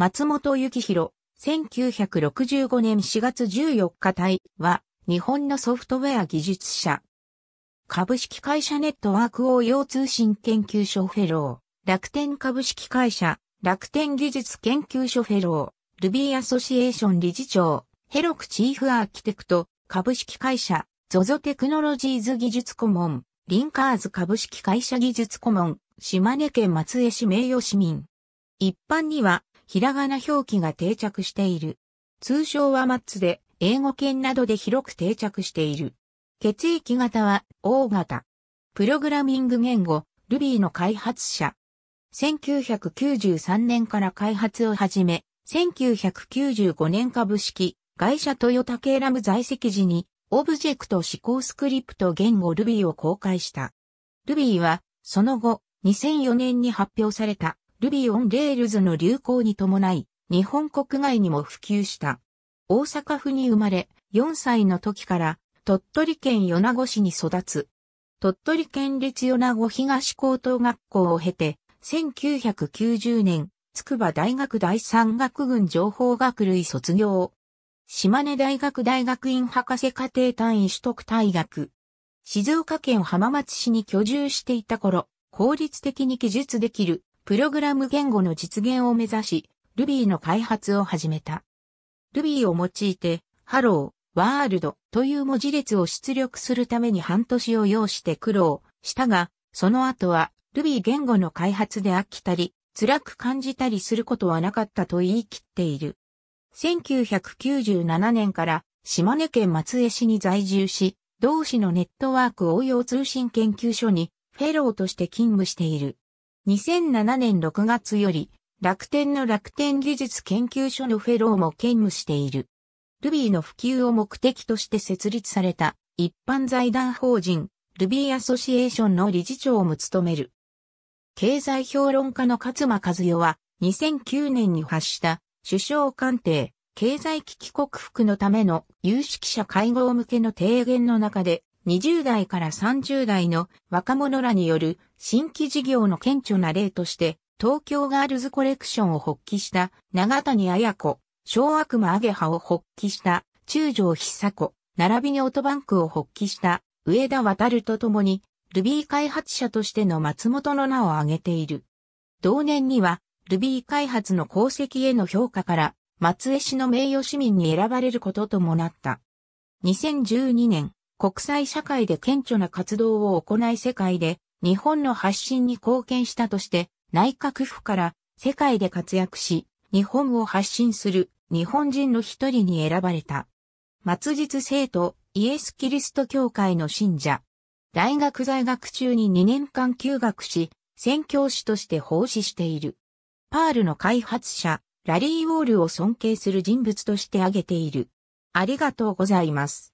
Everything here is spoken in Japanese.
松本幸宏、1965年4月14日隊は、日本のソフトウェア技術者。株式会社ネットワーク応用通信研究所フェロー、楽天株式会社、楽天技術研究所フェロー、ルビーアソシエーション理事長、ヘロクチーフアーキテクト、株式会社、ゾゾテクノロジーズ技術顧問、リンカーズ株式会社技術顧問、島根県松江市名誉市民。一般には、ひらがな表記が定着している。通称はマッツで、英語圏などで広く定着している。血液型は O 型。プログラミング言語 Ruby の開発者。1993年から開発を始め、1995年株式会社トヨタ系ラム在籍時にオブジェクト指向スクリプト言語 Ruby を公開した。Ruby はその後2004年に発表された Ruby on Rails の流行に伴い、日本国外にも普及した。大阪府に生まれ、4歳の時から鳥取県米子市に育つ。鳥取県立米子東高等学校を経て、1990年、筑波大学第三学軍情報学類卒業。島根大学大学院博士課程単位取得大学。静岡県浜松市に居住していた頃、効率的に記述できるプログラム言語の実現を目指し、Ruby の開発を始めた。Ruby を用いて、Hello, World という文字列を出力するために半年を要して苦労したが、その後は Ruby 言語の開発で飽きたり、辛く感じたりすることはなかったと言い切っている。1997年から島根県松江市に在住し、同市のネットワーク応用通信研究所にフェローとして勤務している。2007年6月より、楽天の楽天技術研究所のフェローも兼務している。Ruby の普及を目的として設立された一般財団法人 Ruby アソシエーションの理事長も務める。経済評論家の勝間和代は2009年に発した首相官邸経済危機克服のための有識者会合向けの提言の中で20代から30代の若者らによる新規事業の顕著な例として、東京ガールズコレクションを発揮した長谷綾子、小悪魔アゲハを発揮した中条久子、並びにオートバンクを発揮した上田渡とともに、ルビー開発者としての松本の名を挙げている。同年には、ルビー開発の功績への評価から、松江市の名誉市民に選ばれることともなった。2012年、国際社会で顕著な活動を行い世界で日本の発信に貢献したとして内閣府から世界で活躍し日本を発信する日本人の一人に選ばれた。末日生徒イエス・キリスト教会の信者。大学在学中に2年間休学し、宣教師として奉仕している。パールの開発者、ラリー・ウォールを尊敬する人物として挙げている。ありがとうございます。